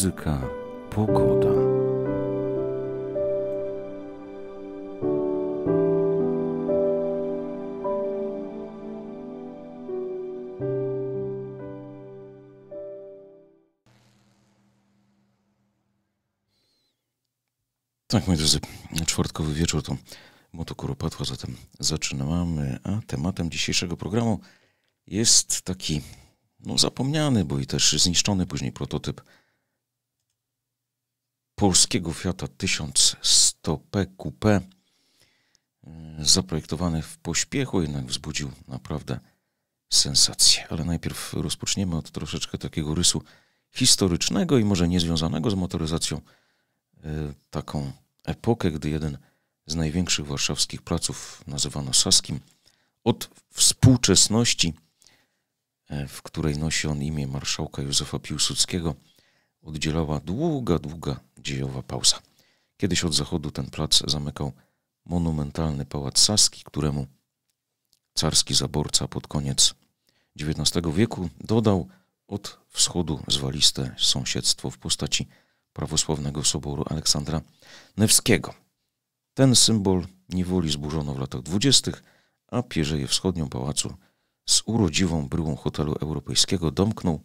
muzyka, pogoda. Tak, moi drodzy, czwartkowy wieczór to motokuropatwa, zatem zaczynamy. A tematem dzisiejszego programu jest taki no, zapomniany, bo i też zniszczony później prototyp polskiego Fiata 1100 PQP, e, zaprojektowany w pośpiechu, jednak wzbudził naprawdę sensację. Ale najpierw rozpoczniemy od troszeczkę takiego rysu historycznego i może niezwiązanego z motoryzacją, e, taką epokę, gdy jeden z największych warszawskich placów nazywano Saskim, od współczesności, e, w której nosi on imię marszałka Józefa Piłsudskiego – oddzielała długa, długa dziejowa pauza. Kiedyś od zachodu ten plac zamykał monumentalny pałac Saski, któremu carski zaborca pod koniec XIX wieku dodał od wschodu zwaliste sąsiedztwo w postaci prawosławnego soboru Aleksandra Newskiego. Ten symbol niewoli zburzono w latach dwudziestych, a pierzeje wschodnią pałacu z urodziwą bryłą hotelu europejskiego domknął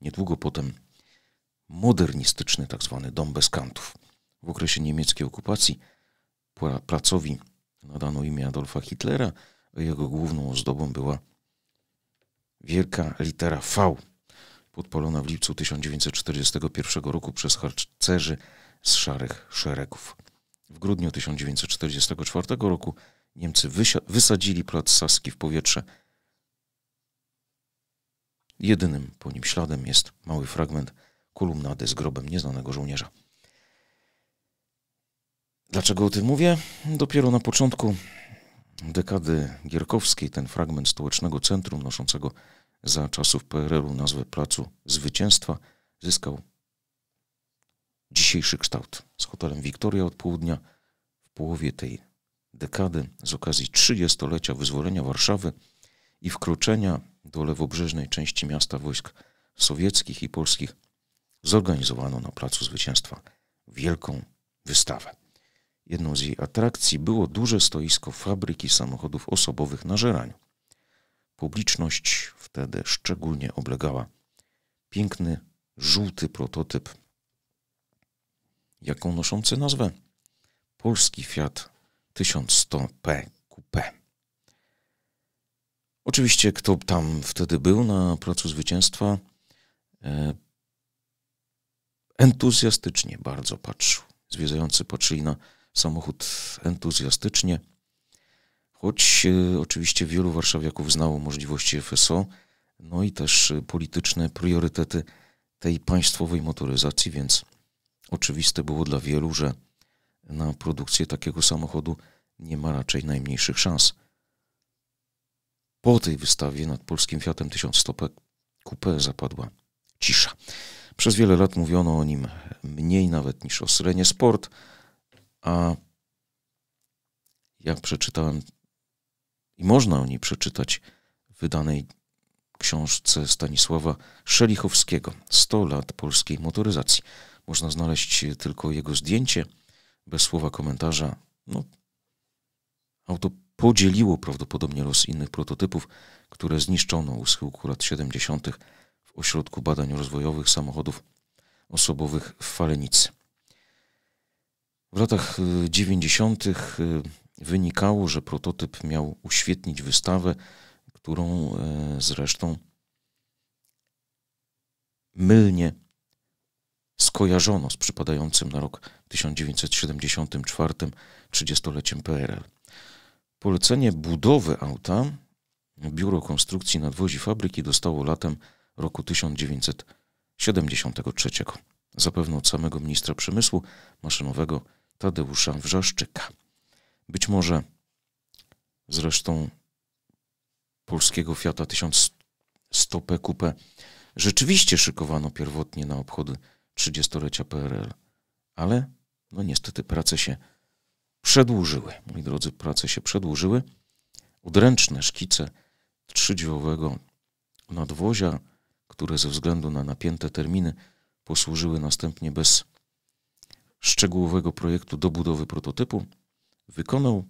niedługo potem modernistyczny tak zwany dom bez kantów. W okresie niemieckiej okupacji placowi nadano imię Adolfa Hitlera, a jego główną ozdobą była wielka litera V, podpalona w lipcu 1941 roku przez harcerzy z szarych szeregów. W grudniu 1944 roku Niemcy wysadzili plac Saski w powietrze. Jedynym po nim śladem jest mały fragment kolumnady z grobem nieznanego żołnierza. Dlaczego o tym mówię? Dopiero na początku dekady Gierkowskiej ten fragment stołecznego centrum noszącego za czasów PRL-u nazwę Placu Zwycięstwa zyskał dzisiejszy kształt z hotelem Wiktoria od południa w połowie tej dekady z okazji 30-lecia wyzwolenia Warszawy i wkroczenia do lewobrzeżnej części miasta wojsk sowieckich i polskich zorganizowano na Placu Zwycięstwa wielką wystawę. Jedną z jej atrakcji było duże stoisko fabryki samochodów osobowych na Żeraniu. Publiczność wtedy szczególnie oblegała piękny, żółty prototyp, jaką noszący nazwę polski Fiat 1100P Coupé. Oczywiście, kto tam wtedy był na Placu Zwycięstwa, e, entuzjastycznie bardzo patrzył. Zwiedzający patrzyli na samochód entuzjastycznie, choć y, oczywiście wielu warszawiaków znało możliwości FSO, no i też polityczne priorytety tej państwowej motoryzacji, więc oczywiste było dla wielu, że na produkcję takiego samochodu nie ma raczej najmniejszych szans. Po tej wystawie nad polskim Fiatem 1100 Coupé zapadła cisza. Przez wiele lat mówiono o nim mniej nawet niż o Syrenie Sport, a ja przeczytałem i można o niej przeczytać w wydanej książce Stanisława Szelichowskiego 100 lat polskiej motoryzacji. Można znaleźć tylko jego zdjęcie, bez słowa komentarza. No, auto podzieliło prawdopodobnie los innych prototypów, które zniszczono u schyłku lat 70 Ośrodku Badań Rozwojowych Samochodów Osobowych w Falenicy. W latach 90. Y, y, wynikało, że prototyp miał uświetnić wystawę, którą e, zresztą mylnie skojarzono z przypadającym na rok 1974 30-leciem PRL. Polecenie budowy auta Biuro Konstrukcji Nadwozi Fabryki dostało latem roku 1973. Zapewne od samego ministra przemysłu maszynowego Tadeusza Wrzaszczyka. Być może zresztą polskiego Fiata 1100 PQP rzeczywiście szykowano pierwotnie na obchody 30-lecia PRL, ale no niestety prace się przedłużyły. Moi drodzy, prace się przedłużyły. Odręczne szkice trzydziowego nadwozia które ze względu na napięte terminy posłużyły następnie bez szczegółowego projektu do budowy prototypu, wykonał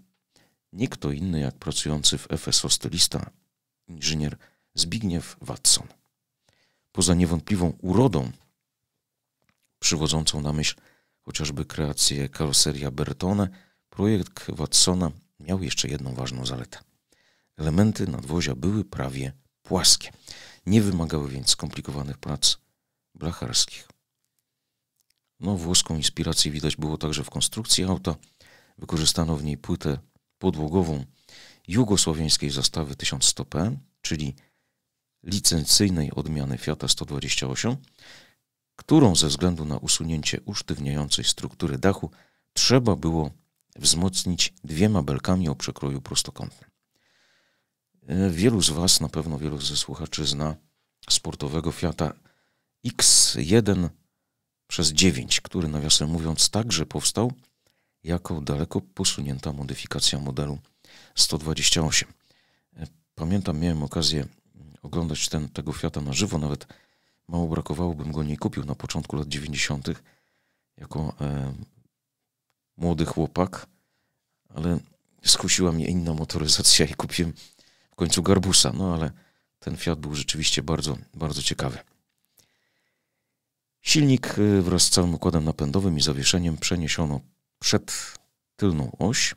nie kto inny jak pracujący w FSO stylista, inżynier Zbigniew Watson. Poza niewątpliwą urodą przywodzącą na myśl chociażby kreację karoseria Bertone, projekt Watsona miał jeszcze jedną ważną zaletę. Elementy nadwozia były prawie płaskie. Nie wymagały więc skomplikowanych prac blacharskich. No, włoską inspirację widać było także w konstrukcji auta. Wykorzystano w niej płytę podłogową jugosłowiańskiej zastawy 1100P, czyli licencyjnej odmiany Fiata 128, którą ze względu na usunięcie usztywniającej struktury dachu trzeba było wzmocnić dwiema belkami o przekroju prostokątnym. E, wielu z Was, na pewno wielu ze słuchaczy zna sportowego Fiata X1 przez 9, który nawiasem mówiąc także powstał jako daleko posunięta modyfikacja modelu 128. E, pamiętam, miałem okazję mm, oglądać ten, tego Fiata na żywo, nawet mało brakowało, bym go nie kupił na początku lat 90. jako e, młody chłopak, ale skusiła mnie inna motoryzacja i kupiłem końcu garbusa. No ale ten Fiat był rzeczywiście bardzo, bardzo ciekawy. Silnik y, wraz z całym układem napędowym i zawieszeniem przeniesiono przed tylną oś.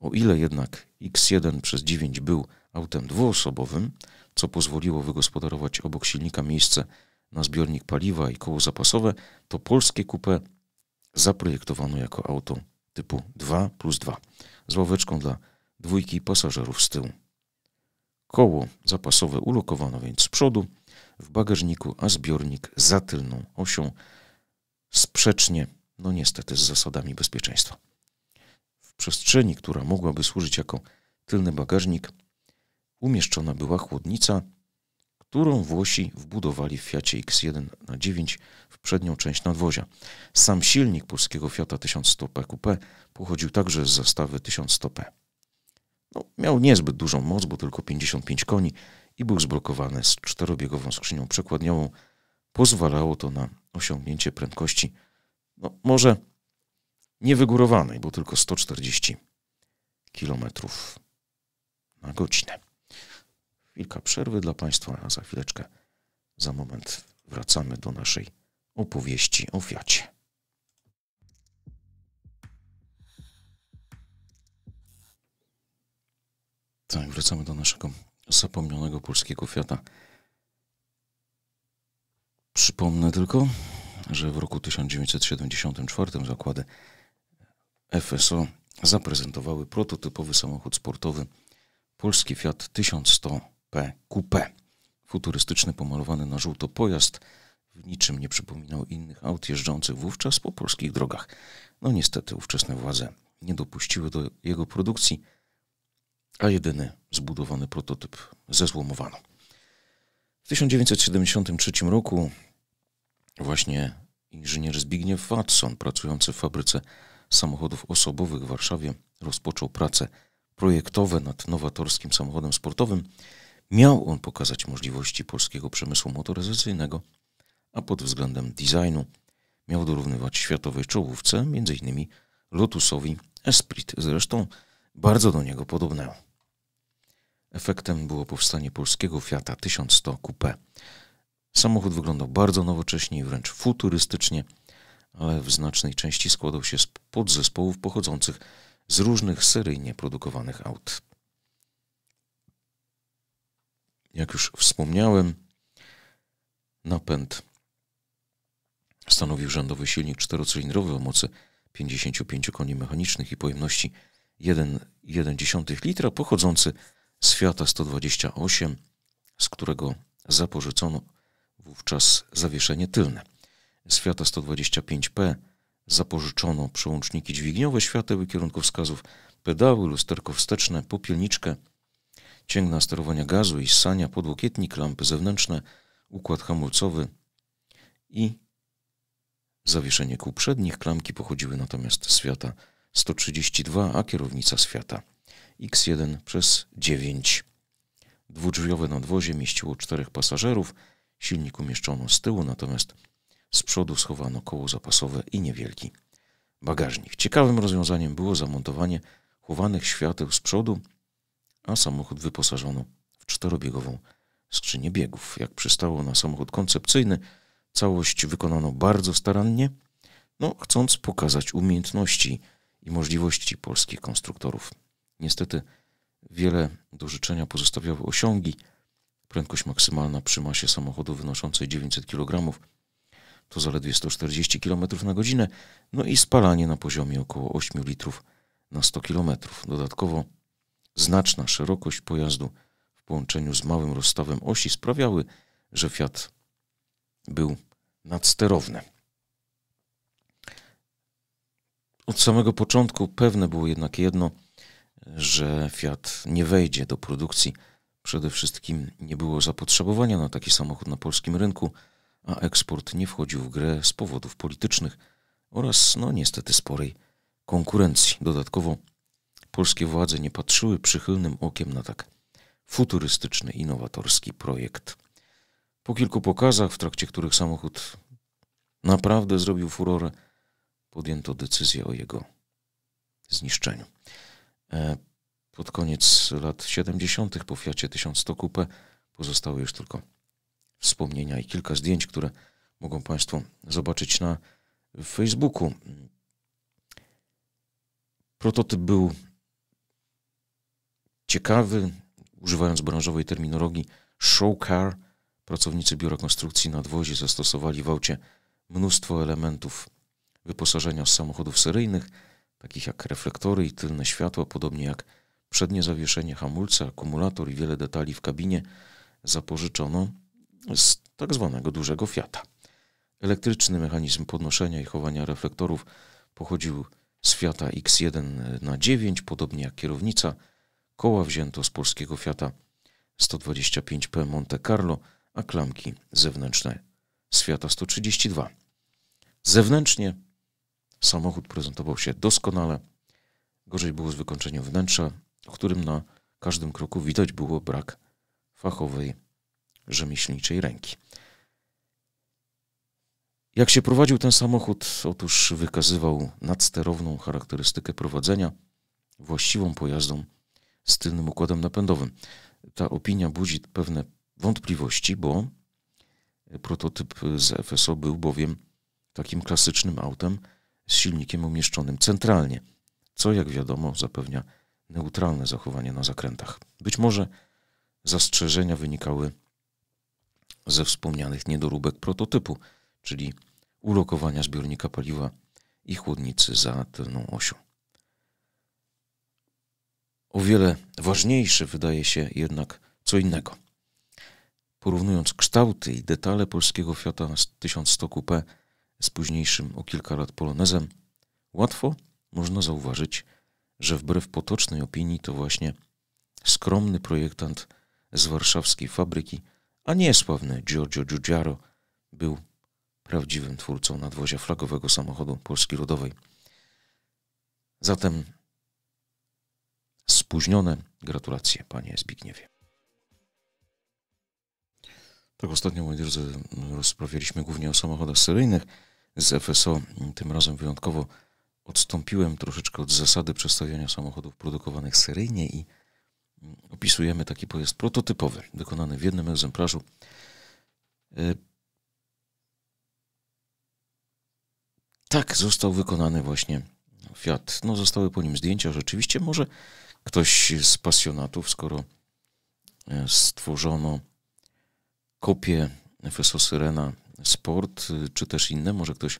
O ile jednak X1 przez 9 był autem dwuosobowym, co pozwoliło wygospodarować obok silnika miejsce na zbiornik paliwa i koło zapasowe, to polskie kupę zaprojektowano jako auto typu 2 plus 2 z ławeczką dla dwójki pasażerów z tyłu. Koło zapasowe ulokowano więc z przodu w bagażniku, a zbiornik za tylną osią, sprzecznie, no niestety, z zasadami bezpieczeństwa. W przestrzeni, która mogłaby służyć jako tylny bagażnik, umieszczona była chłodnica, którą Włosi wbudowali w Fiacie X1 na 9 w przednią część nadwozia. Sam silnik polskiego Fiata 1100 PQP pochodził także z zastawy 1100P. No, miał niezbyt dużą moc, bo tylko 55 koni i był zblokowany z czterobiegową skrzynią przekładniową. Pozwalało to na osiągnięcie prędkości, no może niewygórowanej, bo tylko 140 km na godzinę. Chwilka przerwy dla Państwa, a za chwileczkę, za moment wracamy do naszej opowieści o Fiacie. Tak, wracamy do naszego zapomnianego polskiego Fiata. Przypomnę tylko, że w roku 1974 zakłady FSO zaprezentowały prototypowy samochód sportowy polski Fiat 1100P Coupé. Futurystyczny, pomalowany na żółto pojazd w niczym nie przypominał innych aut jeżdżących wówczas po polskich drogach. No niestety ówczesne władze nie dopuściły do jego produkcji – a jedyny zbudowany prototyp zezłomowano. W 1973 roku właśnie inżynier Zbigniew Watson, pracujący w fabryce samochodów osobowych w Warszawie, rozpoczął prace projektowe nad nowatorskim samochodem sportowym. Miał on pokazać możliwości polskiego przemysłu motoryzacyjnego, a pod względem designu miał dorównywać światowej czołówce, m.in. Lotusowi Esprit, zresztą bardzo do niego podobnemu. Efektem było powstanie polskiego Fiata 1100 Coupé. Samochód wyglądał bardzo nowocześnie i wręcz futurystycznie, ale w znacznej części składał się z podzespołów pochodzących z różnych seryjnie produkowanych aut. Jak już wspomniałem, napęd stanowił rzędowy silnik czterocylindrowy o mocy 55 koni mechanicznych i pojemności 1,1 litra pochodzący Świata 128, z którego zapożyczono wówczas zawieszenie tylne. Świata 125P zapożyczono przełączniki dźwigniowe, świateł i kierunkowskazów, pedały, lusterko wsteczne, popielniczkę, cięgna sterowania gazu i ssania, podłokietnik, lampy zewnętrzne, układ hamulcowy i zawieszenie kół przednich. Klamki pochodziły natomiast z Fiata 132, a kierownica z Fiata X1 przez 9. Dwudrzwiowe nadwozie mieściło czterech pasażerów, silnik umieszczono z tyłu, natomiast z przodu schowano koło zapasowe i niewielki bagażnik. Ciekawym rozwiązaniem było zamontowanie chowanych świateł z przodu, a samochód wyposażono w czterobiegową skrzynię biegów. Jak przystało na samochód koncepcyjny, całość wykonano bardzo starannie, no chcąc pokazać umiejętności i możliwości polskich konstruktorów. Niestety wiele do życzenia pozostawiały osiągi. Prędkość maksymalna przy masie samochodu wynoszącej 900 kg to zaledwie 140 km na godzinę, no i spalanie na poziomie około 8 litrów na 100 km. Dodatkowo znaczna szerokość pojazdu w połączeniu z małym rozstawem osi sprawiały, że Fiat był nadsterowny. Od samego początku pewne było jednak jedno – że Fiat nie wejdzie do produkcji. Przede wszystkim nie było zapotrzebowania na taki samochód na polskim rynku, a eksport nie wchodził w grę z powodów politycznych oraz, no niestety, sporej konkurencji. Dodatkowo polskie władze nie patrzyły przychylnym okiem na tak futurystyczny, innowatorski projekt. Po kilku pokazach, w trakcie których samochód naprawdę zrobił furorę, podjęto decyzję o jego zniszczeniu. E, pod koniec lat 70. po Fiacie 1100 Coupe pozostały już tylko wspomnienia i kilka zdjęć, które mogą Państwo zobaczyć na Facebooku. Prototyp był ciekawy, używając branżowej terminologii show car. Pracownicy biura konstrukcji na dwozie zastosowali w aucie mnóstwo elementów wyposażenia z samochodów seryjnych – takich jak reflektory i tylne światła, podobnie jak przednie zawieszenie hamulca, akumulator i wiele detali w kabinie zapożyczono z tak zwanego dużego Fiata. Elektryczny mechanizm podnoszenia i chowania reflektorów pochodził z Fiata X1 na 9, podobnie jak kierownica. Koła wzięto z polskiego Fiata 125P Monte Carlo, a klamki zewnętrzne z Fiata 132. Zewnętrznie Samochód prezentował się doskonale. Gorzej było z wykończeniem wnętrza, w którym na każdym kroku widać było brak fachowej rzemieślniczej ręki. Jak się prowadził ten samochód? Otóż wykazywał nadsterowną charakterystykę prowadzenia, właściwą pojazdą z tylnym układem napędowym. Ta opinia budzi pewne wątpliwości, bo prototyp z FSO był bowiem takim klasycznym autem z silnikiem umieszczonym centralnie, co jak wiadomo zapewnia neutralne zachowanie na zakrętach. Być może zastrzeżenia wynikały ze wspomnianych niedoróbek prototypu, czyli ulokowania zbiornika paliwa i chłodnicy za tylną osią. O wiele ważniejsze wydaje się jednak co innego. Porównując kształty i detale polskiego Fiata 1100 Coupé z późniejszym o kilka lat polonezem, łatwo można zauważyć, że wbrew potocznej opinii to właśnie skromny projektant z warszawskiej fabryki, a nie sławny Giorgio Giugiaro, był prawdziwym twórcą nadwozia flagowego samochodu Polski Ludowej. Zatem spóźnione gratulacje, panie Zbigniewie. Tak ostatnio, moi drodzy, rozprawialiśmy głównie o samochodach seryjnych z FSO. Tym razem wyjątkowo odstąpiłem troszeczkę od zasady przestawiania samochodów produkowanych seryjnie i opisujemy taki pojazd prototypowy, wykonany w jednym egzemplarzu. E, tak został wykonany właśnie Fiat. No, zostały po nim zdjęcia. Rzeczywiście, może ktoś z pasjonatów, skoro e, stworzono kopię FSO Syrena sport, y, czy też inne, może ktoś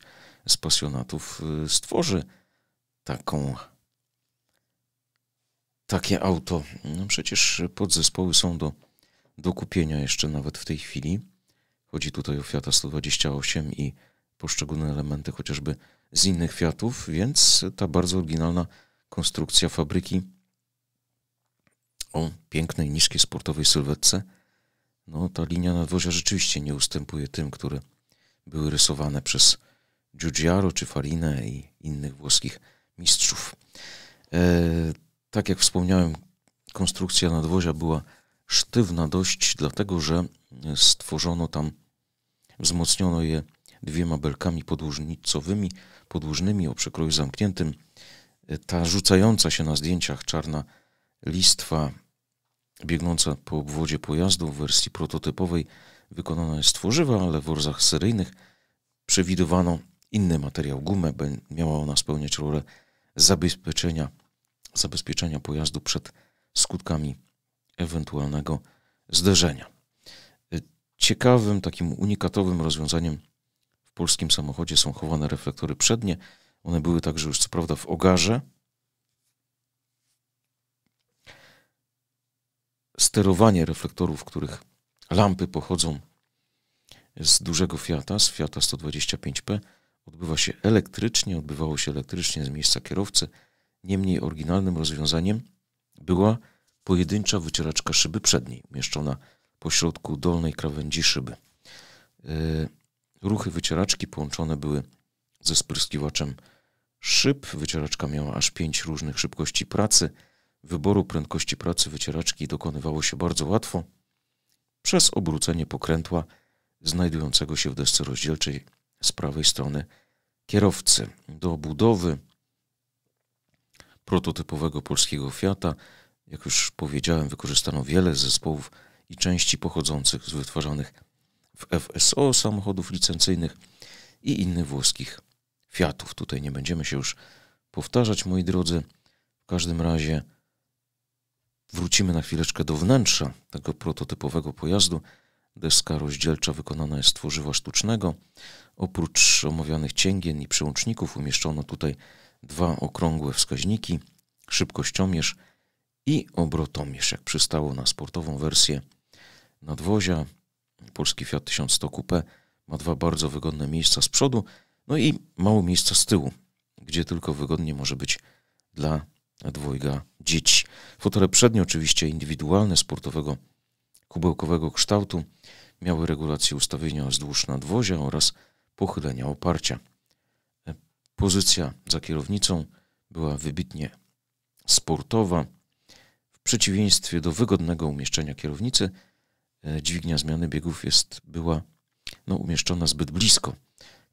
z pasjonatów y, stworzy taką, takie auto. No przecież podzespoły są do, do kupienia jeszcze nawet w tej chwili. Chodzi tutaj o Fiata 128 i poszczególne elementy chociażby z innych Fiatów, więc ta bardzo oryginalna konstrukcja fabryki o pięknej, niskiej sportowej sylwetce. No, ta linia nadwozia rzeczywiście nie ustępuje tym, które były rysowane przez Giugiaro czy Farinę i innych włoskich mistrzów. E, tak jak wspomniałem, konstrukcja nadwozia była sztywna dość, dlatego że stworzono tam, wzmocniono je dwiema belkami podłużnicowymi, podłużnymi o przekroju zamkniętym. E, ta rzucająca się na zdjęciach czarna listwa biegnąca po obwodzie pojazdu w wersji prototypowej Wykonano jest tworzywa, ale w urzach seryjnych przewidywano inny materiał, gumę. Miała ona spełniać rolę zabezpieczenia, zabezpieczenia pojazdu przed skutkami ewentualnego zderzenia. Y, ciekawym, takim unikatowym rozwiązaniem w polskim samochodzie są chowane reflektory przednie. One były także już co prawda w ogarze. Sterowanie reflektorów, których Lampy pochodzą z dużego Fiata, z Fiata 125P. Odbywa się elektrycznie, odbywało się elektrycznie z miejsca kierowcy. Niemniej oryginalnym rozwiązaniem była pojedyncza wycieraczka szyby przedniej, umieszczona pośrodku dolnej krawędzi szyby. E, ruchy wycieraczki połączone były ze spryskiwaczem szyb. Wycieraczka miała aż pięć różnych szybkości pracy. Wyboru prędkości pracy wycieraczki dokonywało się bardzo łatwo przez obrócenie pokrętła znajdującego się w desce rozdzielczej z prawej strony kierowcy. Do budowy prototypowego polskiego Fiata, jak już powiedziałem, wykorzystano wiele zespołów i części pochodzących z wytwarzanych w FSO samochodów licencyjnych i innych włoskich Fiatów. Tutaj nie będziemy się już powtarzać, moi drodzy. W każdym razie Wrócimy na chwileczkę do wnętrza tego prototypowego pojazdu. Deska rozdzielcza wykonana jest z tworzywa sztucznego. Oprócz omawianych cięgien i przełączników umieszczono tutaj dwa okrągłe wskaźniki, szybkościomierz i obrotomierz, jak przystało na sportową wersję nadwozia. Polski Fiat 1100 Coupe ma dwa bardzo wygodne miejsca z przodu, no i mało miejsca z tyłu, gdzie tylko wygodnie może być dla dwojga dzieci. Fotele przednie, oczywiście indywidualne, sportowego kubełkowego kształtu, miały regulację ustawienia wzdłuż nadwozia oraz pochylenia oparcia. E, pozycja za kierownicą była wybitnie sportowa. W przeciwieństwie do wygodnego umieszczenia kierownicy, e, dźwignia zmiany biegów jest, była no, umieszczona zbyt blisko.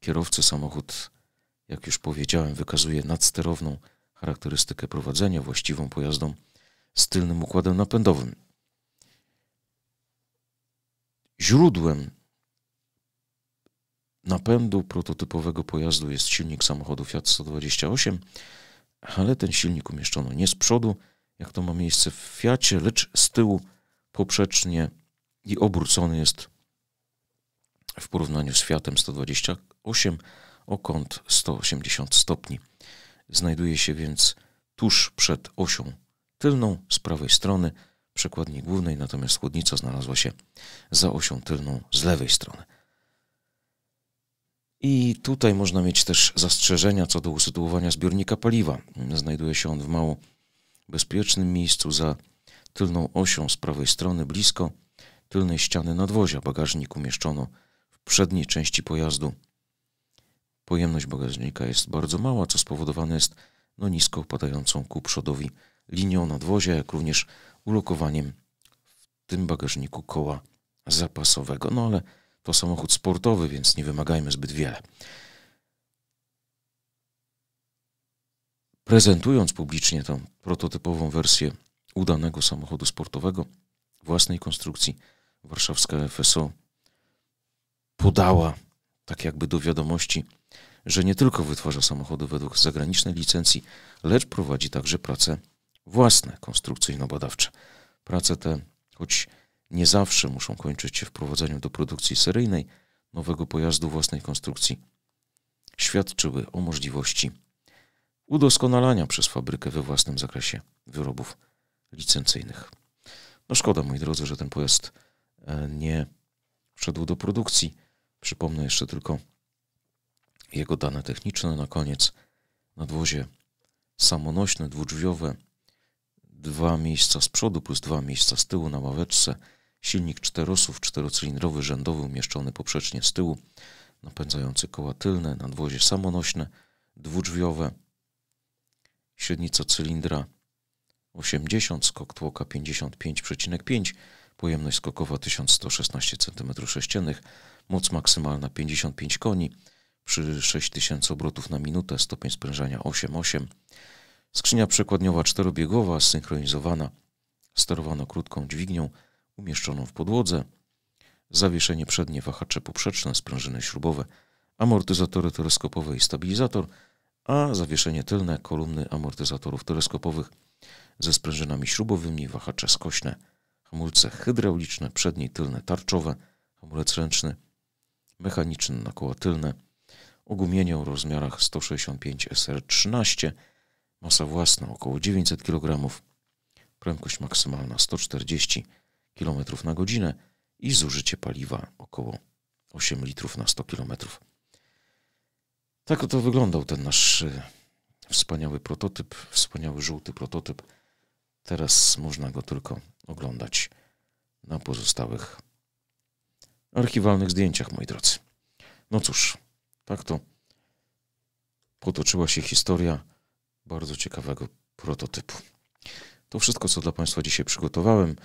Kierowcy samochód, jak już powiedziałem, wykazuje nadsterowną charakterystykę prowadzenia właściwą pojazdom z tylnym układem napędowym. Źródłem napędu prototypowego pojazdu jest silnik samochodu Fiat 128, ale ten silnik umieszczono nie z przodu, jak to ma miejsce w Fiacie, lecz z tyłu poprzecznie i obrócony jest w porównaniu z Fiatem 128 o kąt 180 stopni. Znajduje się więc tuż przed osią tylną z prawej strony przekładni głównej, natomiast chłodnica znalazła się za osią tylną z lewej strony. I tutaj można mieć też zastrzeżenia co do usytuowania zbiornika paliwa. Znajduje się on w mało bezpiecznym miejscu za tylną osią z prawej strony, blisko tylnej ściany nadwozia. Bagażnik umieszczono w przedniej części pojazdu. Pojemność bagażnika jest bardzo mała, co spowodowane jest no nisko opadającą ku przodowi linią nadwozia, jak również ulokowaniem w tym bagażniku koła zapasowego. No ale to samochód sportowy, więc nie wymagajmy zbyt wiele. Prezentując publicznie tą prototypową wersję udanego samochodu sportowego własnej konstrukcji, warszawska FSO podała tak jakby do wiadomości, że nie tylko wytwarza samochody według zagranicznej licencji, lecz prowadzi także prace własne, konstrukcyjno-badawcze. Prace te, choć nie zawsze muszą kończyć się wprowadzeniem do produkcji seryjnej nowego pojazdu własnej konstrukcji, świadczyły o możliwości udoskonalania przez fabrykę we własnym zakresie wyrobów licencyjnych. No szkoda, moi drodzy, że ten pojazd e, nie wszedł do produkcji. Przypomnę jeszcze tylko jego dane techniczne na koniec. Nadwozie samonośne, dwudrzwiowe, dwa miejsca z przodu plus dwa miejsca z tyłu na ławeczce, silnik czterosów czterocylindrowy rzędowy umieszczony poprzecznie z tyłu, napędzający koła tylne, nadwozie samonośne, dwudrzwiowe, średnica cylindra 80, skok tłoka 55,5, pojemność skokowa 1116 cm3, moc maksymalna 55 koni, przy 6000 obrotów na minutę, stopień sprężania 8,8 Skrzynia przekładniowa czterobiegowa, synchronizowana, sterowana krótką dźwignią umieszczoną w podłodze, zawieszenie przednie, wahacze poprzeczne, sprężyny śrubowe, amortyzatory teleskopowe i stabilizator, a zawieszenie tylne, kolumny amortyzatorów teleskopowych ze sprężynami śrubowymi, wahacze skośne, hamulce hydrauliczne, przednie i tylne tarczowe, hamulec ręczny, mechaniczny na koła tylne, ogumienie o rozmiarach 165 SR13, Masa własna około 900 kg. Prędkość maksymalna 140 km na godzinę i zużycie paliwa około 8 litrów na 100 km. Tak to wyglądał ten nasz e, wspaniały prototyp, wspaniały żółty prototyp. Teraz można go tylko oglądać na pozostałych archiwalnych zdjęciach, moi drodzy. No cóż, tak to potoczyła się historia bardzo ciekawego prototypu. To wszystko, co dla Państwa dzisiaj przygotowałem.